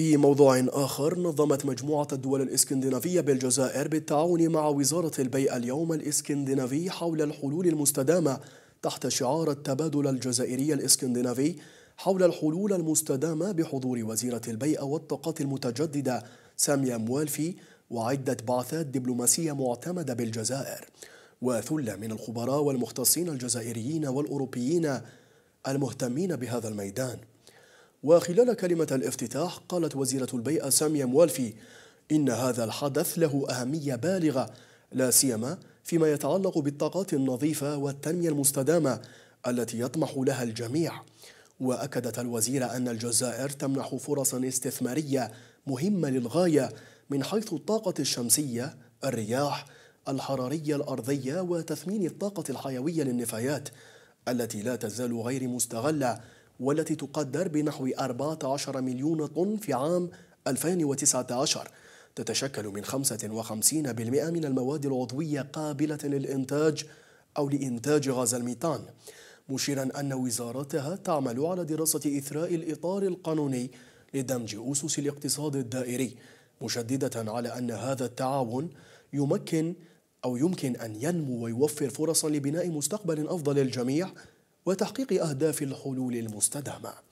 في موضوع آخر نظمت مجموعة الدول الإسكندنافية بالجزائر بالتعاون مع وزارة البيئة اليوم الإسكندنافي حول الحلول المستدامة تحت شعار التبادل الجزائري الإسكندنافي حول الحلول المستدامة بحضور وزيرة البيئة والطاقات المتجددة سامية موالفي وعدة بعثات دبلوماسية معتمدة بالجزائر وثلة من الخبراء والمختصين الجزائريين والأوروبيين المهتمين بهذا الميدان وخلال كلمة الافتتاح قالت وزيرة البيئة سامية موالفي إن هذا الحدث له أهمية بالغة لا سيما فيما يتعلق بالطاقات النظيفة والتنمية المستدامة التي يطمح لها الجميع وأكدت الوزيرة أن الجزائر تمنح فرصا استثمارية مهمة للغاية من حيث الطاقة الشمسية، الرياح، الحرارية الأرضية وتثمين الطاقة الحيوية للنفايات التي لا تزال غير مستغلة والتي تقدر بنحو 14 مليون طن في عام 2019 تتشكل من 55% من المواد العضوية قابلة للإنتاج أو لإنتاج غاز الميثان مشيرا أن وزارتها تعمل على دراسة إثراء الإطار القانوني لدمج أسس الاقتصاد الدائري مشددة على أن هذا التعاون يمكن أو يمكن أن ينمو ويوفر فرصا لبناء مستقبل أفضل للجميع وتحقيق أهداف الحلول المستدامة